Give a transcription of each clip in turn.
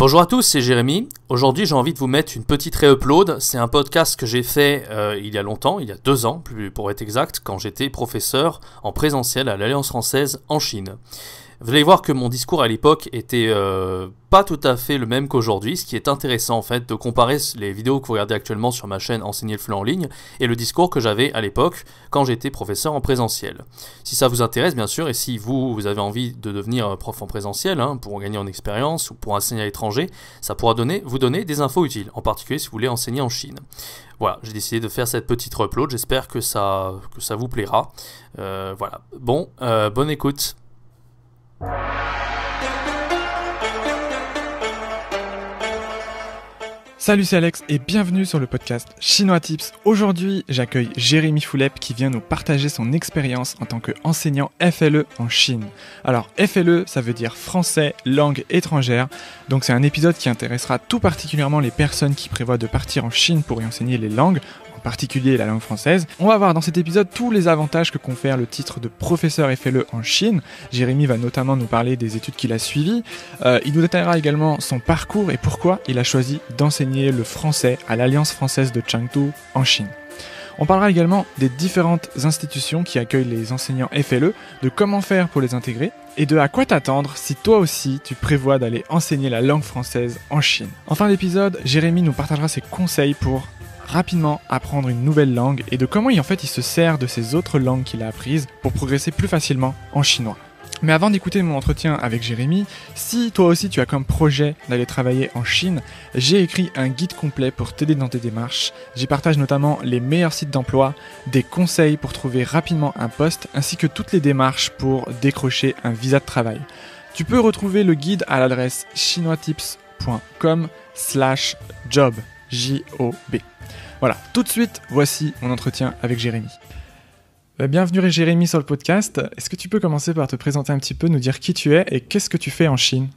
Bonjour à tous, c'est Jérémy. Aujourd'hui, j'ai envie de vous mettre une petite réupload. C'est un podcast que j'ai fait euh, il y a longtemps, il y a deux ans, plus pour être exact, quand j'étais professeur en présentiel à l'Alliance française en Chine. Vous allez voir que mon discours à l'époque était euh, pas tout à fait le même qu'aujourd'hui, ce qui est intéressant en fait de comparer les vidéos que vous regardez actuellement sur ma chaîne Enseigner le flanc en ligne et le discours que j'avais à l'époque quand j'étais professeur en présentiel. Si ça vous intéresse bien sûr et si vous, vous avez envie de devenir euh, prof en présentiel hein, pour gagner en expérience ou pour enseigner à l'étranger, ça pourra donner, vous donner des infos utiles, en particulier si vous voulez enseigner en Chine. Voilà, j'ai décidé de faire cette petite upload, j'espère que ça, que ça vous plaira. Euh, voilà, bon, bonne écoute. Salut, c'est Alex et bienvenue sur le podcast Chinois Tips. Aujourd'hui, j'accueille Jérémy Foulep qui vient nous partager son expérience en tant qu'enseignant FLE en Chine. Alors, FLE, ça veut dire français, langue étrangère. Donc, c'est un épisode qui intéressera tout particulièrement les personnes qui prévoient de partir en Chine pour y enseigner les langues, particulier la langue française. On va voir dans cet épisode tous les avantages que confère le titre de professeur FLE en Chine. Jérémy va notamment nous parler des études qu'il a suivies. Euh, il nous détaillera également son parcours et pourquoi il a choisi d'enseigner le français à l'Alliance française de Chengdu en Chine. On parlera également des différentes institutions qui accueillent les enseignants FLE, de comment faire pour les intégrer et de à quoi t'attendre si toi aussi tu prévois d'aller enseigner la langue française en Chine. En fin d'épisode, Jérémy nous partagera ses conseils pour rapidement apprendre une nouvelle langue et de comment il, en fait il se sert de ces autres langues qu'il a apprises pour progresser plus facilement en chinois. Mais avant d'écouter mon entretien avec Jérémy, si toi aussi tu as comme projet d'aller travailler en Chine, j'ai écrit un guide complet pour t'aider dans tes démarches. J'y partage notamment les meilleurs sites d'emploi, des conseils pour trouver rapidement un poste, ainsi que toutes les démarches pour décrocher un visa de travail. Tu peux retrouver le guide à l'adresse chinoitipscom slash job. J-O-B. Voilà, tout de suite, voici mon entretien avec Jérémy. Bah, bienvenue Jérémy sur le podcast. Est-ce que tu peux commencer par te présenter un petit peu, nous dire qui tu es et qu'est-ce que tu fais en Chine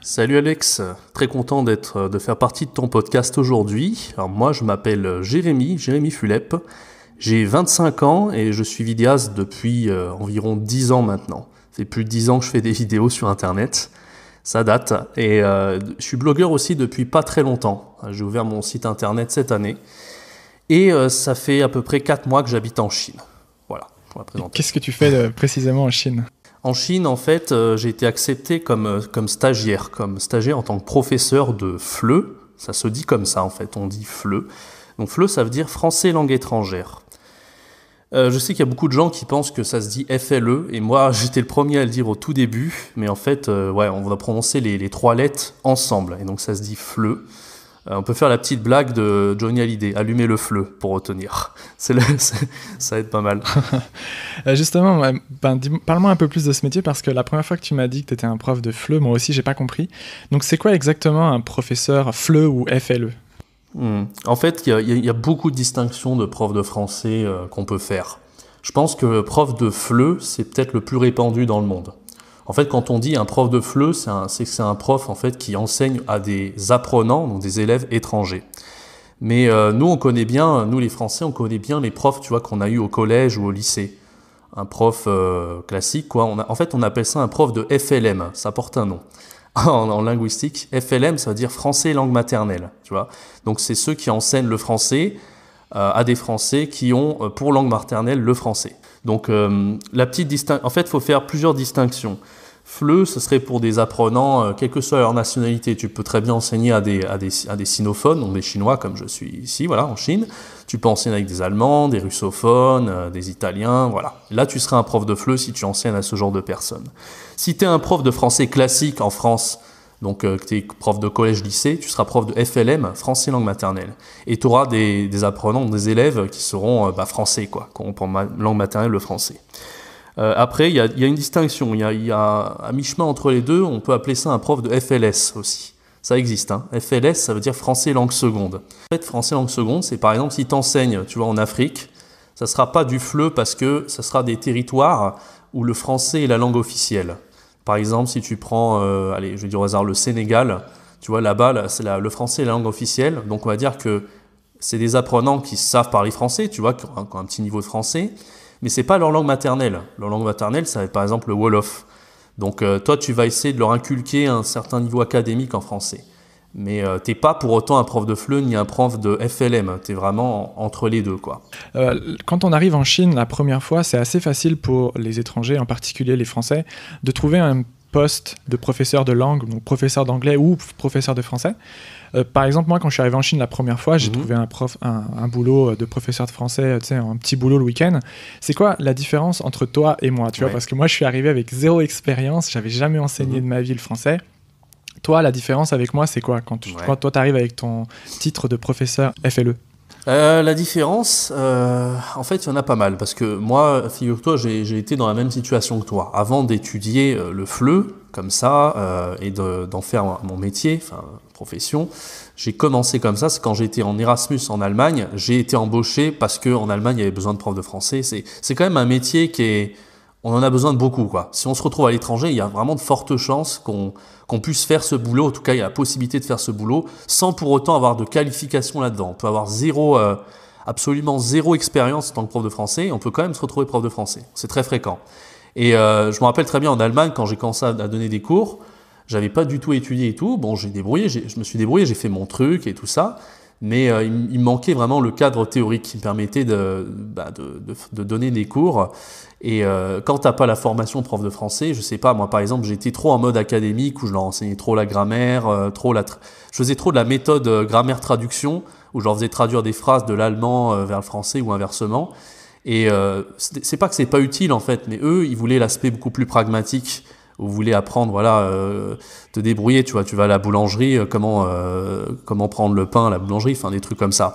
Salut Alex, très content d'être, de faire partie de ton podcast aujourd'hui. Alors moi je m'appelle Jérémy, Jérémy Fulep. J'ai 25 ans et je suis vidéaste depuis euh, environ 10 ans maintenant. C'est plus de 10 ans que je fais des vidéos sur internet. Ça date. Et euh, je suis blogueur aussi depuis pas très longtemps. J'ai ouvert mon site internet cette année. Et euh, ça fait à peu près 4 mois que j'habite en Chine. Voilà, on va présenter. Qu'est-ce que tu fais euh, précisément en Chine En Chine, en fait, j'ai été accepté comme, comme stagiaire, comme stagiaire en tant que professeur de FLE. Ça se dit comme ça, en fait, on dit FLE. Donc FLE, ça veut dire français langue étrangère. Euh, je sais qu'il y a beaucoup de gens qui pensent que ça se dit FLE, et moi j'étais le premier à le dire au tout début, mais en fait, euh, ouais, on va prononcer les, trois lettres ensemble, et donc ça se dit FLE. Euh, on peut faire la petite blague de Johnny Hallyday, allumer le FLE pour retenir. C'est ça aide pas mal. Justement, ben, parle-moi un peu plus de ce métier, parce que la première fois que tu m'as dit que tu étais un prof de FLE, moi aussi j'ai pas compris. Donc c'est quoi exactement un professeur FLE ou FLE Hmm. En fait, il y, a beaucoup de distinctions de profs de français euh, qu'on peut faire. Je pense que prof de FLE, c'est peut-être le plus répandu dans le monde. En fait, quand on dit un prof de FLE, c'est que c'est un prof en fait, qui enseigne à des apprenants, donc des élèves étrangers. Mais euh, nous, on connaît bien, nous les Français, on connaît bien les profs qu'on a eu au collège ou au lycée. Un prof euh, classique, en fait, on appelle ça un prof de FLM, ça porte un nom. en, linguistique. FLM, ça veut dire français langue maternelle, tu vois. Donc c'est ceux qui enseignent le français euh, à des Français qui ont euh, pour langue maternelle le français. Donc euh, la petite distinction, en fait, il faut faire plusieurs distinctions. FLE, ce serait pour des apprenants, quelle que soit leur nationalité. Tu peux très bien enseigner à des, à des, à des sinophones, donc des Chinois, comme je suis ici, voilà, en Chine. Tu peux enseigner avec des Allemands, des russophones, des Italiens, voilà. Là, tu seras un prof de FLE si tu enseignes à ce genre de personnes. Si tu es un prof de français classique en France, donc euh, tu es prof de collège-lycée, tu seras prof de FLM, français langue maternelle. Et tu auras des, apprenants, des élèves qui seront euh, bah, français, quoi, qu'on prend langue maternelle le français. Euh, après, il y a, une distinction, il y a, un mi-chemin entre les deux, on peut appeler ça un prof de FLS aussi. Ça existe, hein. FLS, ça veut dire français langue seconde. En fait, français langue seconde, c'est par exemple si tu enseignes, tu vois, en Afrique, ça sera pas du FLE parce que ça sera des territoires où le français est la langue officielle. Par exemple, si tu prends, euh, allez, je vais dire au hasard, le Sénégal, tu vois, là-bas, c'est la, le français est la langue officielle. Donc, on va dire que c'est des apprenants qui savent parler français, tu vois, qui ont un, petit niveau de français, mais c'est pas leur langue maternelle. Leur langue maternelle, ça va être par exemple le Wolof. Donc, euh, toi, tu vas essayer de leur inculquer un certain niveau académique en français. Mais tu euh, t'es pas pour autant un prof de FLE ni un prof de FLM. Tu es vraiment entre les deux, quoi. Euh, quand on arrive en Chine la première fois, c'est assez facile pour les étrangers, en particulier les Français, de trouver un poste de professeur de langue, donc professeur d'anglais ou professeur de français. Euh, par exemple, moi, quand je suis arrivé en Chine la première fois, j'ai mhm. trouvé un, prof, un, boulot de professeur de français, un petit boulot le week-end. C'est quoi la différence entre toi et moi, tu Parce que moi, je suis arrivé avec zéro expérience, j'avais jamais enseigné mhm. de ma vie le français. Toi, la différence avec moi, c'est quoi quand, tu, toi, tu arrives avec ton titre de professeur FLE euh, la différence, euh, en fait, il y en a pas mal. Parce que moi, figure-toi, j'ai été dans la même situation que toi. Avant d'étudier euh, le FLE, comme ça, et d'en faire mon métier, enfin, profession, j'ai commencé comme ça. C'est quand j'étais en Erasmus en Allemagne, j'ai été embauché parce qu'en Allemagne, il y avait besoin de profs de français. C'est quand même un métier qui est on en a besoin de beaucoup. Quoi. Si on se retrouve à l'étranger, il y a vraiment de fortes chances qu'on puisse faire ce boulot, en tout cas il y a la possibilité de faire ce boulot, sans pour autant avoir de qualification là-dedans. On peut avoir zéro, euh, absolument zéro expérience en tant que prof de français, et on peut quand même se retrouver prof de français. C'est très fréquent. Et euh, je me rappelle très bien en Allemagne, quand j'ai commencé à donner des cours, j'avais pas du tout étudié et tout. Bon, j'ai débrouillé, je me suis débrouillé, j'ai fait mon truc et tout ça mais euh, il, me manquait vraiment le cadre théorique qui permettait de, bah, donner des cours. Et euh, quand t'as pas la formation prof de français, je sais pas, moi par exemple, j'étais trop en mode académique où je leur enseignais trop la grammaire, euh, trop la je faisais trop de la méthode grammaire-traduction où je leur faisais traduire des phrases de l'allemand vers le français ou inversement. Et c'est pas que c'est pas utile en fait, mais eux, ils voulaient l'aspect beaucoup plus pragmatique vous voulez apprendre, voilà, euh, te débrouiller, tu vois, tu vas à la boulangerie, euh, comment, euh, comment prendre le pain à la boulangerie, enfin des trucs comme ça.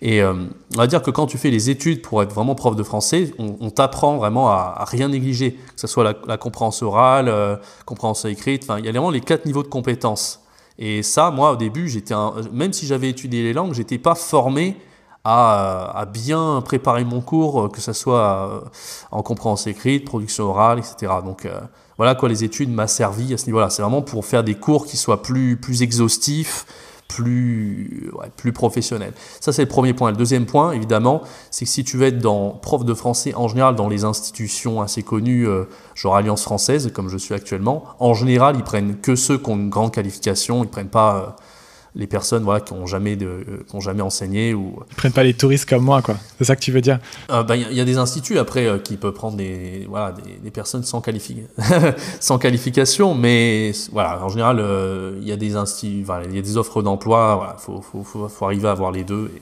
Et on va dire que quand tu fais les études pour être vraiment prof de français, on, t'apprend vraiment à, rien négliger, que ce soit la, compréhension orale, compréhension écrite, enfin, il y a vraiment les quatre niveaux de compétences. Et ça, moi, au début, j'étais, même si j'avais étudié les langues, j'étais pas formé à, à, bien préparer mon cours, que ce soit en compréhension écrite, production orale, etc. Donc, voilà quoi, les études m'a servi à ce niveau-là. C'est vraiment pour faire des cours qui soient plus, plus exhaustifs, plus, plus professionnels. Ça, c'est le premier point. Le deuxième point, évidemment, c'est que si tu veux être dans, prof de français en général dans les institutions assez connues, euh, genre Alliance française, comme je suis actuellement, en général, ils prennent que ceux qui ont une grande qualification, ils prennent pas. Euh, les personnes voilà, qui n'ont jamais, de, euh, jamais enseigné. Ou... ne prennent pas les touristes comme moi, quoi. C'est ça que tu veux dire euh, ben, Il y, a des instituts après euh, qui peuvent prendre des, voilà, des, personnes sans, sans qualification, mais voilà, en général, il y, a des y a des offres d'emploi, il voilà, faut, faut, faut, arriver à avoir les deux. Et,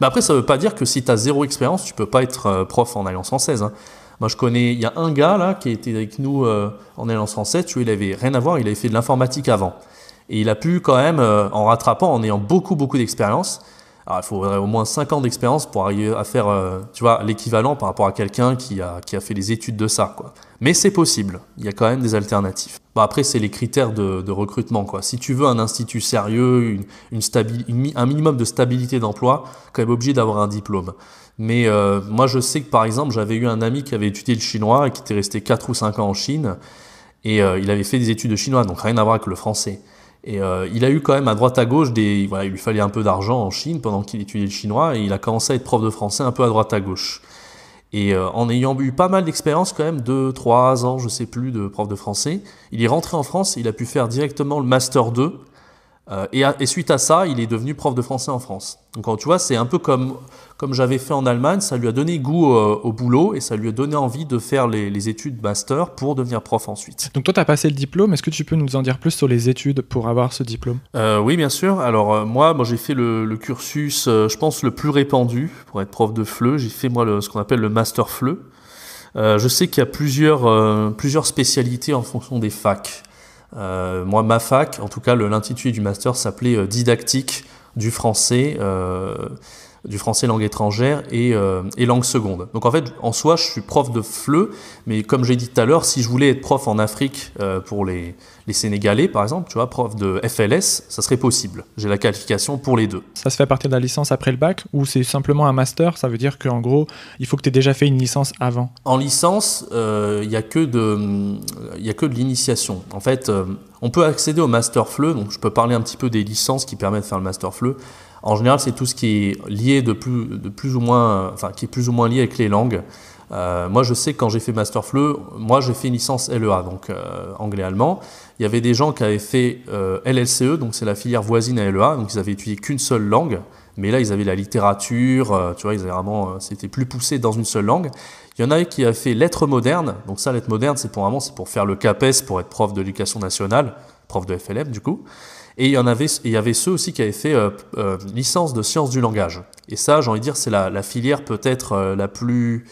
Mais après, ça ne veut pas dire que si tu as zéro expérience, tu peux pas être prof en Alliance française. Hein. Moi, je connais, il y a un gars là qui était avec nous en Alliance française, tu il n'avait rien à voir, il avait fait de l'informatique avant. Et il a pu quand même, euh, en rattrapant, en ayant beaucoup, beaucoup d'expérience, alors il faudrait au moins 5 ans d'expérience pour arriver à faire, euh, tu vois, l'équivalent par rapport à quelqu'un qui a, qui a fait les études de ça, quoi. Mais c'est possible, il y a quand même des alternatives. Bon, après, c'est les critères de, recrutement, quoi. Si tu veux un institut sérieux, une, un minimum de stabilité d'emploi, quand même obligé d'avoir un diplôme. Mais euh, moi, je sais que par exemple, j'avais eu un ami qui avait étudié le chinois et qui était resté 4 ou 5 ans en Chine, et il avait fait des études de chinois, donc rien à voir avec le français. Et euh, il a eu quand même à droite à gauche des. Voilà, il lui fallait un peu d'argent en Chine pendant qu'il étudiait le chinois et il a commencé à être prof de français un peu à droite à gauche. Et euh, en ayant eu pas mal d'expérience quand même, 2, 3 ans, je sais plus, de prof de français, il est rentré en France, et il a pu faire directement le Master 2 euh, et, suite à ça, il est devenu prof de français en France. Donc tu vois, c'est un peu comme, comme j'avais fait en Allemagne, ça lui a donné goût euh, au boulot et ça lui a donné envie de faire les, études master pour devenir prof ensuite. Donc toi, tu as passé le diplôme, est-ce que tu peux nous en dire plus sur les études pour avoir ce diplôme euh, Oui, bien sûr. Alors moi, moi j'ai fait le, cursus, je pense, le plus répandu pour être prof de FLE. J'ai fait moi ce qu'on appelle le master FLE. je sais qu'il y a plusieurs, plusieurs spécialités en fonction des facs. Euh, moi, ma fac, en tout cas, l'intitulé du master s'appelait euh, Didactique du français. Euh, du français langue étrangère euh, et, langue seconde. Donc en fait, en soi, je suis prof de FLE, mais comme j'ai dit tout à l'heure, si je voulais être prof en Afrique euh, pour les, les, Sénégalais, par exemple, tu vois, prof de FLS, ça serait possible. J'ai la qualification pour les deux. Ça se fait à partir de la licence après le bac ou c'est simplement un master Ça veut dire qu'en gros, il faut que tu aies déjà fait une licence avant En licence, euh, il n'y a que de, y a que de l'initiation. En fait, on peut accéder au master FLE, donc je peux parler un petit peu des licences qui permettent de faire le master FLE. En général, c'est tout ce qui est lié de plus, ou moins, euh, enfin, qui est plus ou moins lié avec les langues. Euh, moi, je sais quand j'ai fait Master Fleu, moi, j'ai fait une licence LEA, donc euh, anglais-allemand. Il y avait des gens qui avaient fait LLCE, donc c'est la filière voisine à LEA, donc ils avaient étudié qu'une seule langue. Mais là, ils avaient la littérature, tu vois, ils avaient vraiment, c'était plus poussé dans une seule langue. Il y en a qui a fait lettres modernes. Donc ça, lettres modernes, c'est pour vraiment, c'est pour faire le CAPES, pour être prof de l'éducation nationale, prof de FLM du coup. Et il y en avait, il y avait ceux aussi qui avaient fait euh, euh, licence de sciences du langage. Et ça, j'ai envie de dire, c'est la, la, filière peut-être euh, la plus,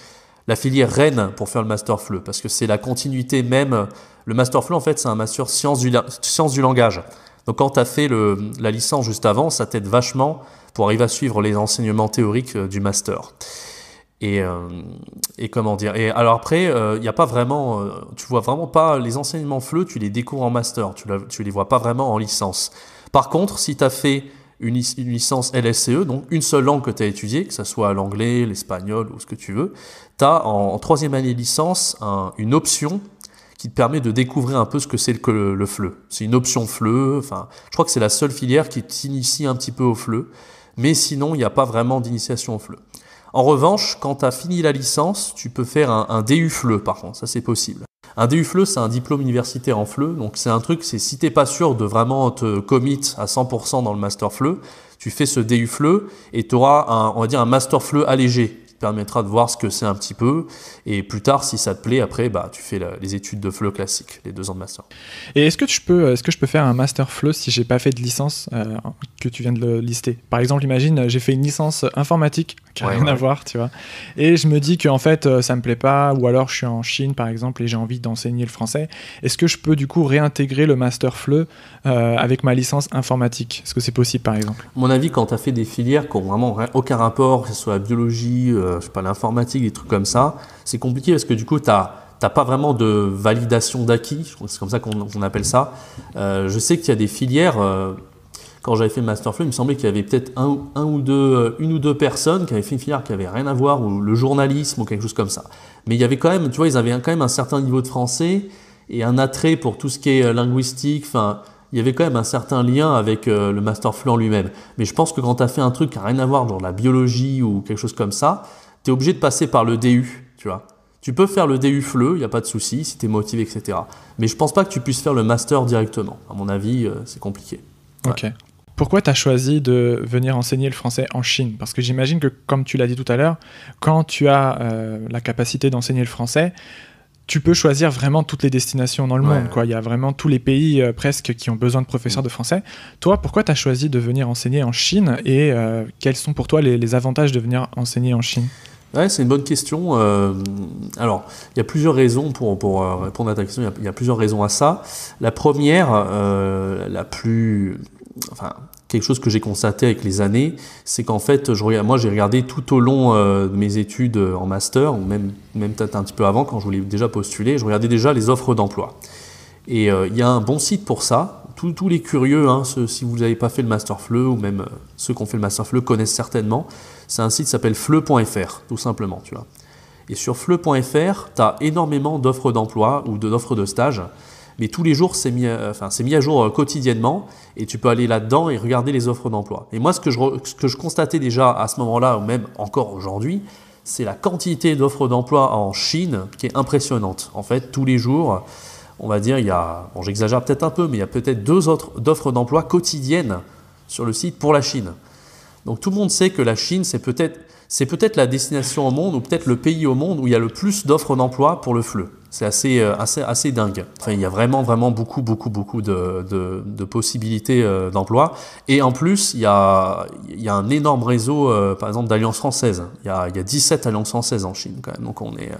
la filière reine pour faire le master FLE, parce que c'est la continuité même. Le master FLE, en fait, c'est un master sciences du, du langage. Donc quand tu as fait la licence juste avant, ça t'aide vachement pour arriver à suivre les enseignements théoriques du master. Euh, et, comment dire Et alors après, euh, il n'y a pas vraiment, euh, tu vois vraiment pas les enseignements FLE, tu les découvres en master, tu, ne les vois pas vraiment en licence. Par contre, si tu as fait une, licence LSCE, donc une seule langue que tu as étudiée, que ce soit l'anglais, l'espagnol ou ce que tu veux, tu as en, troisième année licence une option qui te permet de découvrir un peu ce que c'est le, fleu. FLE. C'est une option FLE, enfin, je crois que c'est la seule filière qui t'initie un petit peu au FLE, mais sinon, il n'y a pas vraiment d'initiation au FLE. En revanche, quand tu as fini la licence, tu peux faire un, DU e, par contre, ça c'est possible. Un DU e, c'est un diplôme universitaire en FLE, donc c'est un truc, c'est si t'es pas sûr de vraiment te commit à 100% dans le master FLE, tu fais ce DU e et tu auras un, on va dire un master FLE allégé qui te permettra de voir ce que c'est un petit peu et plus tard si ça te plaît après bah tu fais les études de FLE classiques, les deux ans de master. Et est-ce que peux est que je peux faire un master FLE si j'ai pas fait de licence euh, que tu viens de lister Par exemple, imagine j'ai fait une licence informatique qui n'a rien à voir, tu vois. Et je me dis qu'en fait, euh, ça me plaît pas, ou alors je suis en Chine, par exemple, et j'ai envie d'enseigner le français. Est-ce que je peux du coup réintégrer le master FLE euh, avec ma licence informatique Est-ce que c'est possible, par exemple Mon avis, quand tu as fait des filières qui n'ont vraiment aucun rapport, que ce soit la biologie, euh, je sais pas, l'informatique, des trucs comme ça, c'est compliqué parce que du coup, tu as t'as pas vraiment de validation d'acquis, c'est comme ça qu'on appelle ça. je sais qu'il y a des filières, quand j'avais fait le Masterflow, il me semblait qu'il y avait peut-être un, ou deux, euh, une ou deux personnes qui avaient fait une filière qui n'avait rien à voir, ou le journalisme, ou quelque chose comme ça. Mais il y avait quand même, tu vois, ils avaient quand même un certain niveau de français et un attrait pour tout ce qui est euh, linguistique, enfin, il y avait quand même un certain lien avec euh, master le Masterflow lui-même. Mais je pense que quand tu as fait un truc qui n'a rien à voir, genre la biologie ou quelque chose comme ça, tu es obligé de passer par le DU, tu vois. Tu peux faire le DU FLE, il n'y a pas de souci, si tu es motivé, etc. Mais je pense pas que tu puisses faire le master directement. À mon avis, c'est compliqué. Ok. Pourquoi tu as choisi de venir enseigner le français en Chine Parce que j'imagine que, comme tu l'as dit tout à l'heure, quand tu as euh, la capacité d'enseigner le français, tu peux choisir vraiment toutes les destinations dans le monde. Quoi. Il y a vraiment tous les pays euh, presque qui ont besoin de professeurs mm. de français. Toi, pourquoi tu as choisi de venir enseigner en Chine et euh, quels sont pour toi les, avantages de venir enseigner en Chine Ouais, c'est une bonne question. alors, il y a plusieurs raisons pour, pour répondre à ta question. Il y, a, plusieurs raisons à ça. La première, la plus enfin, quelque chose que j'ai constaté avec les années, c'est qu'en fait, moi, j'ai regardé tout au long euh, de mes études euh, en master, ou même, même peut-être un petit peu avant, quand je voulais déjà postuler, je regardais déjà les offres d'emploi. Et euh, il y a un bon site pour ça. Tous les curieux, hein, si vous n'avez pas fait le Master Fleu, ou même ceux qui ont fait le Master Fleu connaissent certainement, c'est un site qui s'appelle fleu.fr, tout simplement, tu vois. Et sur fleu.fr, tu as énormément d'offres d'emploi ou d'offres de stage mais tous les jours, c'est mis, euh, à jour euh, quotidiennement et tu peux aller là-dedans et regarder les offres d'emploi. Et moi, ce que, je, ce que je constatais déjà à ce moment-là, ou même encore aujourd'hui, c'est la quantité d'offres d'emploi en Chine qui est impressionnante. En fait, tous les jours, on va dire, il y a, bon, j'exagère peut-être un peu, mais il y a peut-être deux autres offres d'emploi quotidiennes sur le site pour la Chine. Donc tout le monde sait que la Chine, c'est peut-être c'est peut-être la destination au monde ou peut-être le pays au monde où il y a le plus d'offres d'emploi pour le FLE. C'est assez, euh, assez, assez dingue. Enfin, il y a vraiment, vraiment beaucoup, beaucoup, beaucoup de, de, de possibilités euh, d'emploi. Et en plus, il y, a, il y a un énorme réseau, euh, par exemple, d'alliances françaises. Il y, a, il y a 17 alliances françaises en Chine, quand même. Donc on est,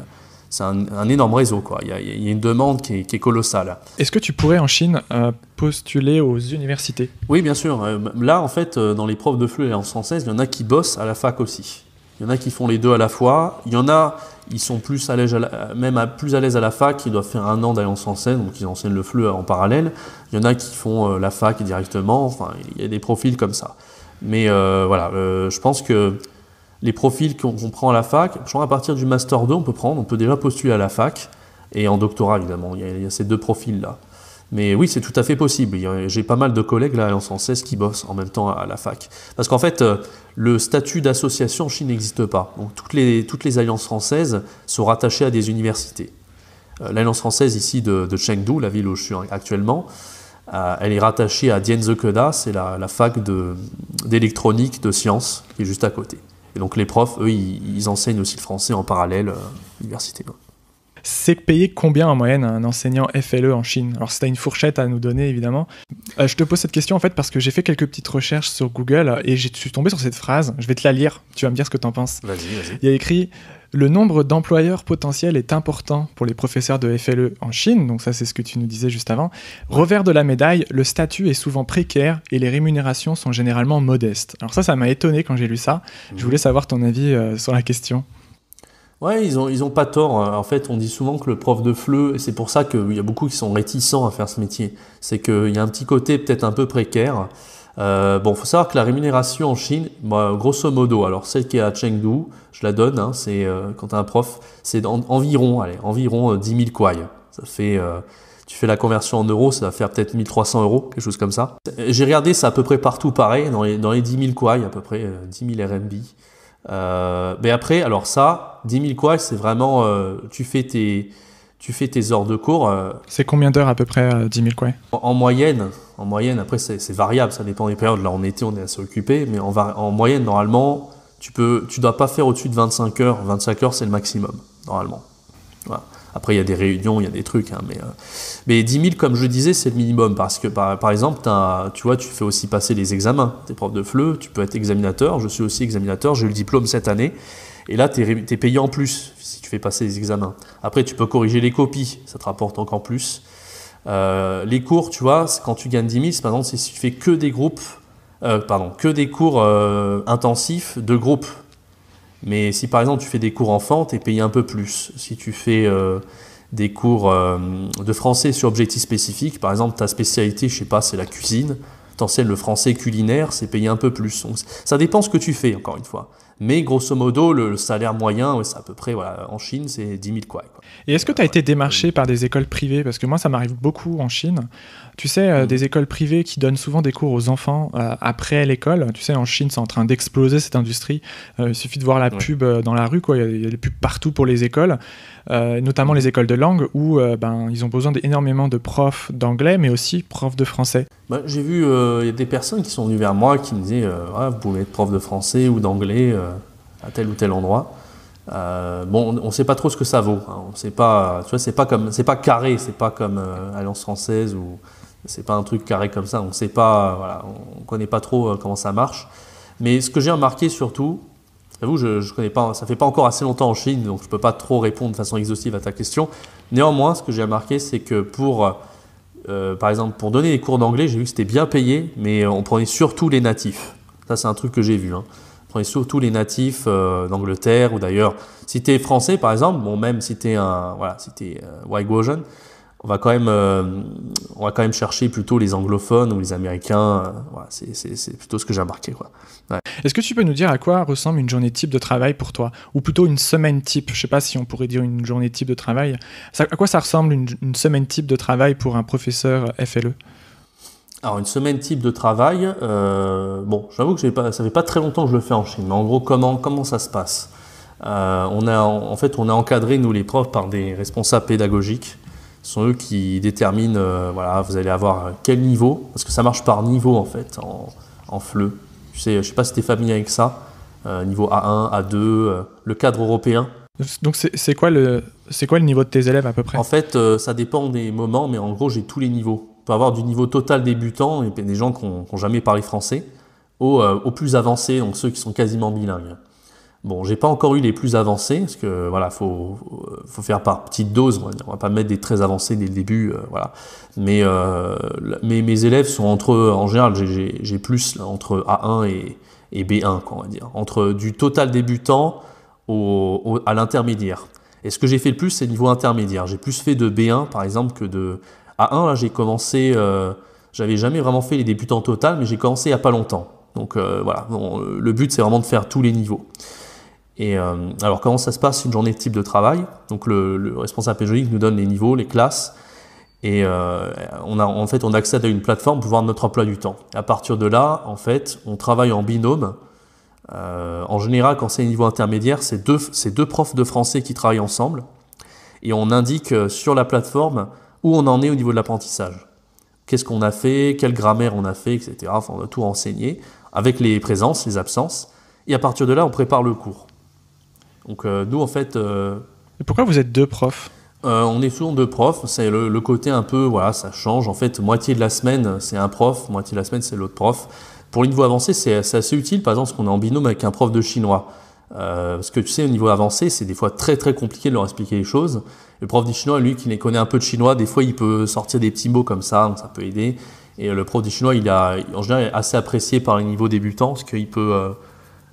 c'est un, énorme réseau. Quoi. Il, y a, une demande qui est, colossale. Est-ce que tu pourrais en Chine euh, postuler aux universités Oui, bien sûr. Euh, là, en fait, euh, dans les profs de flux et en française, il y en a qui bossent à la fac aussi. Il y en a qui font les deux à la fois. Il y en a, ils sont plus à l'aise, même plus à l'aise à la fac, ils doivent faire un an en française, donc ils enseignent le FLE en parallèle. Il y en a qui font la fac directement. Enfin, il y a des profils comme ça. Mais voilà, je pense que les profils qu'on prend à la fac, je crois à partir du Master 2, on peut prendre, on peut déjà postuler à la fac, et en doctorat, évidemment, il y a, ces deux profils-là. Mais oui, c'est tout à fait possible. J'ai pas mal de collègues là l'Alliance française qui bossent en même temps à la fac. Parce qu'en fait, euh, le statut d'association en Chine n'existe pas. Donc toutes les, toutes les alliances françaises sont rattachées à des universités. Euh, l'alliance française ici de, Chengdu, la ville où je suis actuellement, euh, elle est rattachée à Keda, c'est la, fac d'électronique, de, de sciences, qui est juste à côté. Et donc les profs, eux, ils, enseignent aussi le français en parallèle euh, à l'université c'est payer combien en moyenne un enseignant FLE en Chine Alors, c'était une fourchette à nous donner, évidemment. Euh, je te pose cette question en fait parce que j'ai fait quelques petites recherches sur Google euh, et je suis tombé sur cette phrase. Je vais te la lire, tu vas me dire ce que tu en penses. Vas-y, vas-y. Il y a écrit le nombre d'employeurs potentiels est important pour les professeurs de FLE en Chine, donc ça c'est ce que tu nous disais juste avant. Revers de la médaille, le statut est souvent précaire et les rémunérations sont généralement modestes. Alors ça, ça m'a étonné quand j'ai lu ça. Je voulais savoir ton avis euh, sur la question. Ouais, ils ont, ils ont pas tort. Hein. En fait, on dit souvent que le prof de e, et c'est pour ça qu'il y a beaucoup qui sont réticents à faire ce métier. C'est qu'il y a un petit côté peut-être un peu précaire. Euh, bon, faut savoir que la rémunération en Chine, grosso modo, alors celle qui est à Chengdu, je la donne, hein, c'est euh, quand un prof, c'est environ, allez, environ 10 000 kuai. Ça fait, euh, tu fais la conversion en euros, ça va faire peut-être 1300 euros, quelque chose comme ça. J'ai regardé, c'est à peu près partout pareil, dans les, dans les 10 000 a à peu près 10 000 RMB. Euh, mais après, alors ça, 10 000 quoi, c'est vraiment, euh, tu fais tes tu fais tes heures de cours. Euh, c'est combien d'heures à peu près, 10 000 quoi en, moyenne, en moyenne, après c'est variable, ça dépend des périodes. Là en été, on est assez occupé, mais en, en moyenne, normalement, tu peux, tu dois pas faire au-dessus de 25 heures. 25 heures, c'est le maximum, normalement. Après, il y a des réunions, il y a des trucs, hein, mais, euh, mais 10 000, comme je disais, c'est le minimum. Parce que, par, exemple, tu vois, tu fais aussi passer les examens. Tu es prof de FLE, tu peux être examinateur. Je suis aussi examinateur, j'ai eu le diplôme cette année. Et là, tu es, payé en plus si tu fais passer les examens. Après, tu peux corriger les copies, ça te rapporte encore plus. Euh, les cours, tu vois, quand tu gagnes 10 000, par si tu fais que des groupes, euh, pardon, que des cours intensifs de groupes, mais si par exemple tu fais des cours enfants, tu es payé un peu plus. Si tu fais euh, des cours euh, de français sur objectifs spécifiques, par exemple ta spécialité, je sais pas, c'est la cuisine, sais le français culinaire, c'est payé un peu plus. ça dépend ce que tu fais, encore une fois. Mais grosso modo, le, salaire moyen, c'est à peu près, en Chine, c'est 10 000 quoi. Et est-ce que tu as euh, été démarché par des écoles privées Parce que moi, ça m'arrive beaucoup en Chine. Tu sais, euh, mm. des écoles privées qui donnent souvent des cours aux enfants euh, après l'école. Tu sais, en Chine, c'est en train d'exploser cette industrie. il suffit de voir la pub dans la rue, quoi. Il y, a, des pubs partout pour les écoles, notamment les écoles de langue où ben, ils ont besoin d'énormément de profs d'anglais, mais aussi profs de français. Bah, j'ai vu, il y a des personnes qui sont venues vers moi qui me disaient ah, Vous pouvez être prof de français ou d'anglais à tel ou tel endroit. Euh, bon, on ne sait pas trop ce que ça vaut. Hein. On sait pas, tu vois, c'est pas comme, c'est pas carré, c'est pas comme euh, Alliance française ou c'est pas un truc carré comme ça. On ne sait pas, euh, voilà, on connaît pas trop comment ça marche. Mais ce que j'ai remarqué surtout, vous, je, je, connais pas, ça fait pas encore assez longtemps en Chine, donc je ne peux pas trop répondre de façon exhaustive à ta question. Néanmoins, ce que j'ai remarqué, c'est que pour, par exemple, pour donner des cours d'anglais, j'ai vu que c'était bien payé, mais on prenait surtout les natifs. Ça, c'est un truc que j'ai vu. Hein prenez surtout les natifs euh, d'Angleterre ou d'ailleurs, si tu es français par exemple, bon, même si tu es un, voilà, si euh, white on va quand même, euh, on va quand même chercher plutôt les anglophones ou les américains. Voilà, c'est plutôt ce que j'ai remarqué, quoi. Est-ce que tu peux nous dire à quoi ressemble une journée type de travail pour toi, ou plutôt une semaine type Je sais pas si on pourrait dire une journée type de travail. à quoi ça ressemble une semaine type de travail pour un professeur FLE alors une semaine type de travail, euh, bon, j'avoue que pas, ça fait pas très longtemps que je le fais en Chine, mais en gros comment, comment ça se passe euh, on a, En fait, on a encadré nous les profs par des responsables pédagogiques. Ce sont eux qui déterminent, euh, voilà, vous allez avoir quel niveau, parce que ça marche par niveau en fait, en, en FLE. Tu sais, je sais pas si tu es familier avec ça, euh, niveau A1, A2, euh, le cadre européen. Donc c'est quoi, le, quoi le niveau de tes élèves à peu près En fait, ça dépend des moments, mais en gros j'ai tous les niveaux peut avoir du niveau total débutant, et des gens qui n'ont jamais parlé français, aux, euh, plus avancés, donc ceux qui sont quasiment bilingues. Bon, j'ai pas encore eu les plus avancés, parce que voilà, faut, faut faire par petite dose, on va, va pas mettre des très avancés dès le début, euh, voilà. Mais, euh, mes élèves sont entre, en général, j'ai plus entre A1 et, B1, on va dire. Entre du total débutant à l'intermédiaire. Et ce que j'ai fait le plus, c'est niveau intermédiaire. J'ai plus fait de B1, par exemple, que de, j'ai commencé, euh, j'avais jamais vraiment fait les débutants total, mais j'ai commencé il n'y a pas longtemps. Donc euh, voilà, euh, le but c'est vraiment de faire tous les niveaux. Et alors comment ça se passe une journée de type de travail Donc le, responsable pédagogique nous donne les niveaux, les classes, et on a, en fait on accède à une plateforme pour voir notre emploi du temps. À partir de là, en fait, on travaille en binôme. en général, quand c'est un niveau intermédiaire, c'est deux, deux profs de français qui travaillent ensemble et on indique sur la plateforme où on en est au niveau de l'apprentissage. Qu'est-ce qu'on a fait, quelle grammaire on a fait, etc. Enfin, on a tout renseigné, avec les présences, les absences. Et à partir de là, on prépare le cours. Donc euh, nous, en fait... Euh, et pourquoi vous êtes deux profs euh, On est souvent deux profs. C'est le, côté un peu, voilà, ça change. En fait, moitié de la semaine, c'est un prof, moitié de la semaine, c'est l'autre prof. Pour le niveau avancé, c'est assez utile. Par exemple, ce qu'on est en binôme avec un prof de chinois. parce que tu sais, au niveau avancé, c'est des fois très très compliqué de leur expliquer les choses. Le prof chinois, lui, qui les connaît un peu de chinois, des fois, il peut sortir des petits mots comme ça, donc ça peut aider. Et euh, le prof chinois, il a, en général, est assez apprécié par les niveaux débutants, parce qu'il peut euh,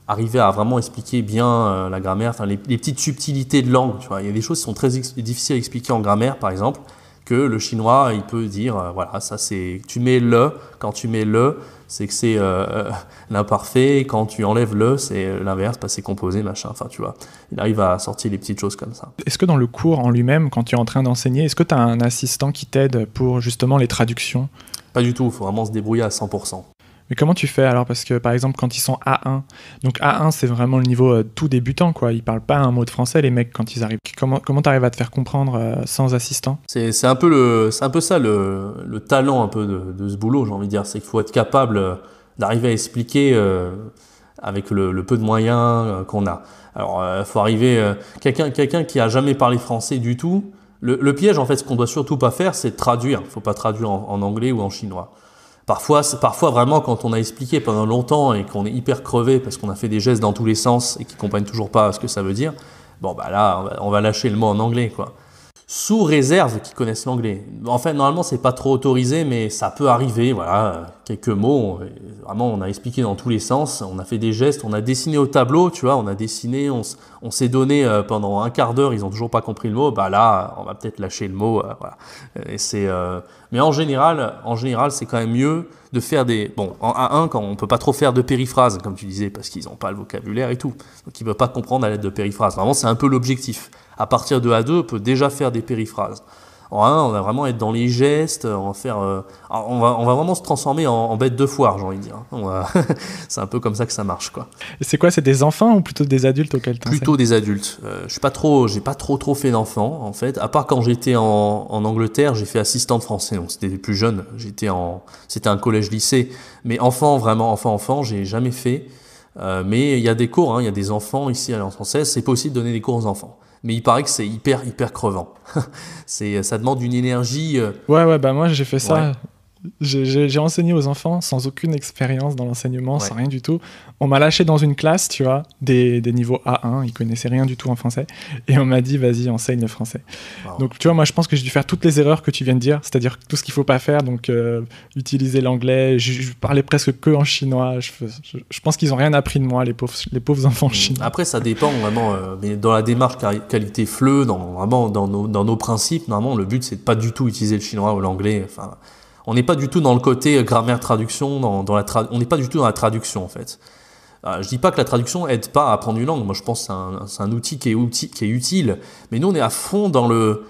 arriver à vraiment expliquer bien euh, la grammaire, enfin, les, petites subtilités de langue, Il y a des choses qui sont très difficiles à expliquer en grammaire, par exemple que le chinois, il peut dire, euh, voilà, ça c'est, tu mets le, quand tu mets le, c'est que c'est euh, euh, l'imparfait, quand tu enlèves le, c'est l'inverse, parce bah, c'est composé, machin, enfin tu vois. Il arrive à sortir les petites choses comme ça. Est-ce que dans le cours en lui-même, quand tu es en train d'enseigner, est-ce que tu as un assistant qui t'aide pour justement les traductions Pas du tout, il faut vraiment se débrouiller à 100%. Mais comment tu fais alors Parce que par exemple, quand ils sont A1, donc A1, c'est vraiment le niveau euh, tout débutant, quoi. Ils parlent pas un mot de français, les mecs, quand ils arrivent. Comment comment arrives à te faire comprendre euh, sans assistant C'est un peu le c'est un peu ça le, talent un peu de, ce boulot, j'ai envie de dire, c'est qu'il faut être capable euh, d'arriver à expliquer avec le, peu de moyens qu'on a. Alors, il faut arriver quelqu'un quelqu'un qui a jamais parlé français du tout. Le, piège, en fait, ce qu'on doit surtout pas faire, c'est traduire. Faut pas traduire en anglais ou en chinois. Parfois, parfois, vraiment, quand on a expliqué pendant longtemps et qu'on est hyper crevé parce qu'on a fait des gestes dans tous les sens et qu'ils comprennent toujours pas ce que ça veut dire, bon, bah là, on va, lâcher le mot en anglais, quoi. Sous réserve qu'ils connaissent l'anglais. En fait, normalement, c'est pas trop autorisé, mais ça peut arriver, voilà quelques mots. Vraiment, on a expliqué dans tous les sens. On a fait des gestes, on a dessiné au tableau, tu vois. On a dessiné, on, s'est donné euh, pendant un quart d'heure. Ils n'ont toujours pas compris le mot. Bah là, on va peut-être lâcher le mot. Euh, voilà. Et c'est. Euh, mais en général, en général, c'est quand même mieux de faire des. Bon, en A1, quand on peut pas trop faire de périphrases, comme tu disais, parce qu'ils n'ont pas le vocabulaire et tout. Donc ils ne peuvent pas comprendre à l'aide de périphrases. Vraiment, c'est un peu l'objectif. À partir de A2, on peut déjà faire des périphrases on va vraiment être dans les gestes, euh, on va faire, euh, ah, on, va, vraiment se transformer en, bête de foire, j'ai envie de dire. Hein. c'est un peu comme ça que ça marche, quoi. C'est quoi, c'est des enfants ou plutôt des adultes auquel tu Plutôt des adultes. Euh, je n'ai pas trop, j'ai pas trop trop fait d'enfants en fait. À part quand j'étais en, Angleterre, j'ai fait assistant de français, donc c'était plus jeunes. J'étais c'était un collège lycée, mais enfants, vraiment, enfant enfant, j'ai jamais fait. mais il y a des cours, hein. il y a des enfants ici à l'Alliance française, c'est possible de donner des cours aux enfants mais il paraît que c'est hyper, hyper crevant. c'est, ça demande une énergie. Euh, ouais, ouais, bah moi j'ai fait ça. J'ai enseigné aux enfants sans aucune expérience dans l'enseignement, sans rien du tout. On m'a lâché dans une classe, tu vois, des, des, niveaux A1, ils connaissaient rien du tout en français, et on m'a dit, vas-y, enseigne le français. Donc, tu vois, moi, je pense que j'ai dû faire toutes les erreurs que tu viens de dire, c'est-à-dire tout ce qu'il faut pas faire, donc euh, utiliser l'anglais, je, je, parlais presque que en chinois, je, pense qu'ils ont rien appris de moi, les pauvres, les pauvres mm. enfants chinois. Après, ça dépend vraiment, euh, mais dans la démarche qualité FLE, dans, vraiment dans nos, dans nos principes, normalement, le but, c'est de pas du tout utiliser le chinois ou l'anglais, enfin on n'est pas du tout dans le côté grammaire-traduction, dans, la on n'est pas du tout dans la traduction en fait. Je euh, je dis pas que la traduction aide pas à apprendre une langue, moi je pense que c'est un, outil qui est, utile, mais nous on est à fond dans le...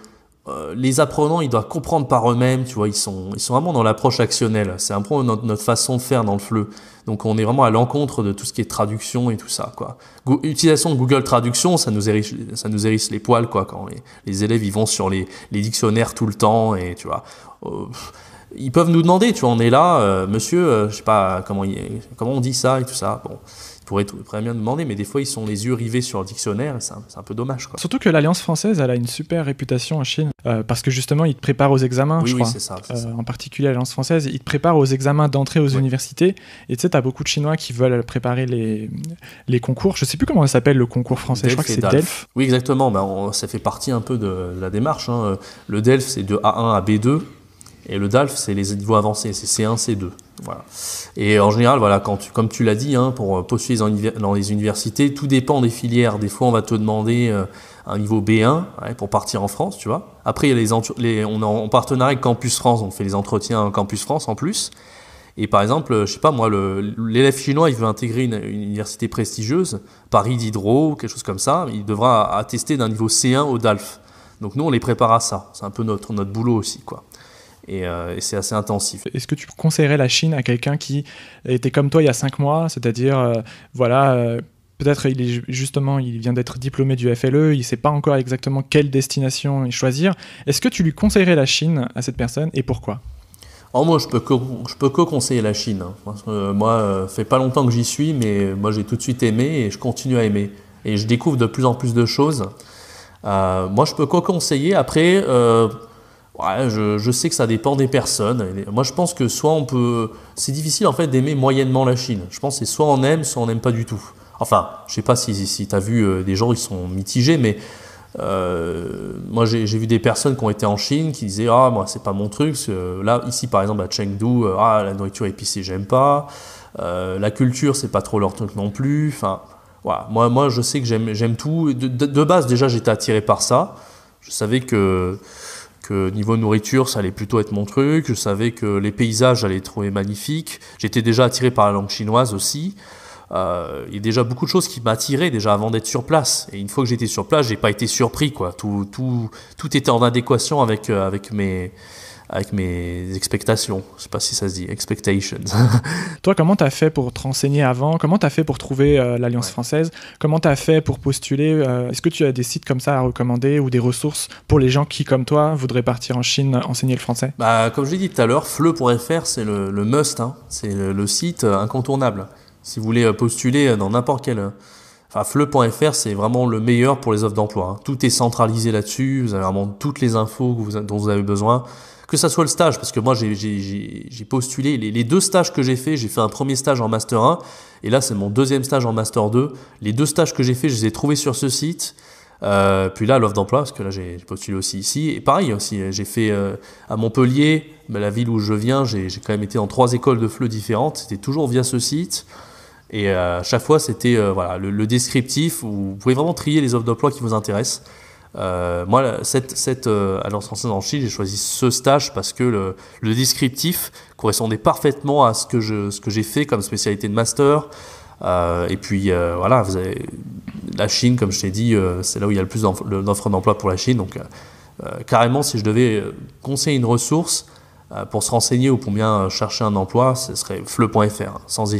Euh, les apprenants, ils doivent comprendre par eux-mêmes, tu vois, ils sont, ils sont vraiment dans l'approche actionnelle, c'est un peu notre, façon de faire dans le FLE. Donc on est vraiment à l'encontre de tout ce qui est traduction et tout ça, quoi. utilisation de Google Traduction, ça nous hérisse, ça nous hérisse les poils, quoi, quand les, élèves, ils vont sur les, dictionnaires tout le temps, et tu vois... Euh, ils peuvent nous demander, tu vois, on est là, euh, monsieur, euh, je sais pas comment, comment on dit ça et tout ça. Bon, ils pourraient, très bien demander, mais des fois, ils sont les yeux rivés sur le dictionnaire, c'est un, peu dommage. Quoi. Surtout que l'Alliance française, elle a une super réputation en Chine, euh, parce que justement, ils te préparent aux examens, oui, je oui, crois. Ça, ça. En particulier, l'Alliance française, ils te préparent aux examens d'entrée aux universités, et tu sais, t'as beaucoup de Chinois qui veulent préparer les, concours. Je sais plus comment ça s'appelle le concours français, je crois que c'est DELF. Oui, exactement, ben, ça fait partie un peu de la démarche. Hein. Le DELF, c'est de A1 à B2. Et le DALF, c'est les niveaux avancés, c'est C1, C2. Voilà. Et en général, voilà, quand comme tu l'as dit, hein, pour euh, postuler dans les universités, tout dépend des filières. Des fois, on va te demander euh, un niveau B1 pour partir en France, tu vois. Après, il les, on est en partenariat avec Campus France, on fait les entretiens Campus France en plus. Et par exemple, je sais pas moi, l'élève chinois, il veut intégrer une, université prestigieuse, Paris Diderot, quelque chose comme ça, il devra attester d'un niveau C1 au DALF. Donc nous, on les prépare à ça. C'est un peu notre, notre boulot aussi, quoi. Euh, et, c'est assez intensif. Est-ce que tu conseillerais la Chine à quelqu'un qui était comme toi il y a 5 mois, c'est-à-dire, euh, voilà, euh, peut-être il est justement, il vient d'être diplômé du FLE, il ne sait pas encore exactement quelle destination choisir. Est-ce que tu lui conseillerais la Chine à cette personne et pourquoi Oh, moi, je peux que, je peux que conseiller la Chine. Hein, parce que moi, fait pas longtemps que j'y suis, mais moi, j'ai tout de suite aimé et je continue à aimer. Et je découvre de plus en plus de choses. moi, je peux que conseiller. Après, je, sais que ça dépend des personnes. Moi, je pense que soit on peut. C'est difficile en fait d'aimer moyennement la Chine. Je pense que c'est soit on aime, soit on n'aime pas du tout. Enfin, je sais pas si, si tu as vu euh, des gens, qui sont mitigés, mais euh, moi j'ai vu des personnes qui ont été en Chine qui disaient Ah, moi c'est pas mon truc. Euh, là, ici par exemple à Chengdu, ah, la nourriture épicée, j'aime pas. la culture, c'est pas trop leur truc non plus. Enfin, voilà. Moi, moi je sais que j'aime tout. de base, déjà, j'étais attiré par ça. Je savais que que niveau nourriture, ça allait plutôt être mon truc. Je savais que les paysages, j'allais les trouver magnifiques. J'étais déjà attiré par la langue chinoise aussi. Euh, il y a déjà beaucoup de choses qui m'attiraient déjà avant d'être sur place. Et une fois que j'étais sur place, j'ai pas été surpris quoi. Tout, tout, tout était en adéquation avec, euh, avec mes, avec mes expectations. Je sais pas si ça se dit, expectations. Toi, comment t'as fait pour te renseigner avant Comment t'as fait pour trouver euh, l'Alliance française Comment t'as fait pour postuler euh, Est-ce que tu as des sites comme ça à recommander ou des ressources pour les gens qui, comme toi, voudraient partir en Chine enseigner le français bah, Comme je l'ai dit tout à l'heure, fleu.fr, c'est le, must, hein. c'est le, site incontournable. Si vous voulez euh, postuler dans n'importe quel... Enfin, fleu.fr, c'est vraiment le meilleur pour les offres d'emploi. Hein. Tout est centralisé là-dessus, vous avez vraiment toutes les infos dont vous avez besoin. Que ça soit le stage, parce que moi j'ai postulé les, deux stages que j'ai fait, j'ai fait un premier stage en Master 1, et là c'est mon deuxième stage en Master 2. Les deux stages que j'ai fait, je les ai trouvés sur ce site. Euh, puis là, l'offre d'emploi, parce que là, j'ai postulé aussi ici. Et pareil aussi, j'ai fait euh, à Montpellier, la ville où je viens, j'ai quand même été dans trois écoles de fleu différentes. C'était toujours via ce site. Et euh, à chaque fois, c'était euh, voilà, le, descriptif. Où vous pouvez vraiment trier les offres d'emploi qui vous intéressent. Euh, moi, cette, cette alliance française en Chine, j'ai choisi ce stage parce que le, le, descriptif correspondait parfaitement à ce que, je, ce que j'ai fait comme spécialité de master. Euh, et puis voilà, vous avez la Chine, comme je t'ai dit, c'est là où il y a le plus d'offres d'emploi pour la Chine. Donc carrément, si je devais conseiller une ressource pour se renseigner ou pour bien chercher un emploi, ce serait fle.fr, hein, sans hésiter.